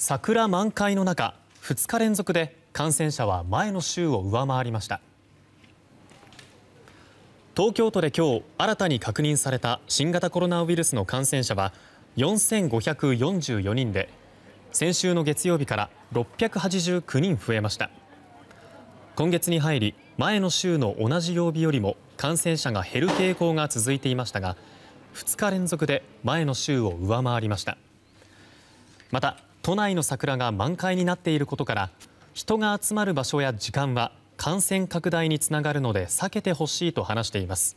桜満開の中2日連続で感染者は前の週を上回りました東京都で今日新たに確認された新型コロナウイルスの感染者は4544人で先週の月曜日から689人増えました今月に入り前の週の同じ曜日よりも感染者が減る傾向が続いていましたが2日連続で前の週を上回りましたまた都内の桜が満開になっていることから人が集まる場所や時間は感染拡大につながるので避けてほしいと話しています。